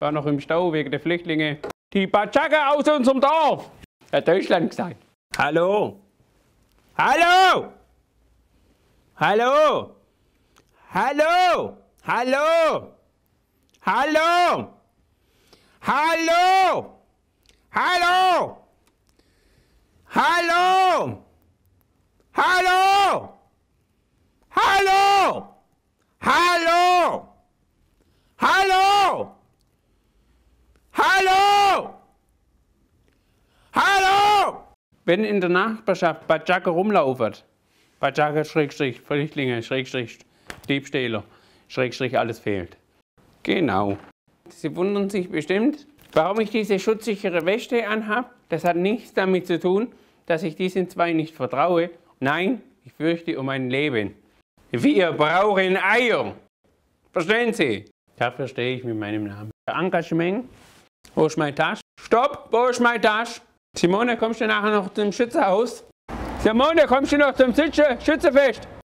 War noch im Stau wegen der Flüchtlinge. Die Batschaka aus unserem Dorf! Hat Deutschland gesagt. Hallo! Hallo! Hallo! Hallo! Hallo! Hallo! Hallo! Hallo! Hallo! Hallo! Hallo! Wenn in der Nachbarschaft Bajaka rumlaufert, Bajaka Schrägstrich, Flüchtlinge, Schrägstrich, Diebstähler, Schrägstrich, alles fehlt. Genau. Sie wundern sich bestimmt, warum ich diese schutzsichere Wäsche anhabe. Das hat nichts damit zu tun, dass ich diesen zwei nicht vertraue. Nein, ich fürchte um mein Leben. Wir brauchen Eier. Verstehen Sie? Dafür stehe ich mit meinem Namen. Engagement wo ist mein Tasch? Stopp, wo ist mein Tasch? Simone, kommst du nachher noch zum Schützehaus? Simone, kommst du noch zum Schützenfest?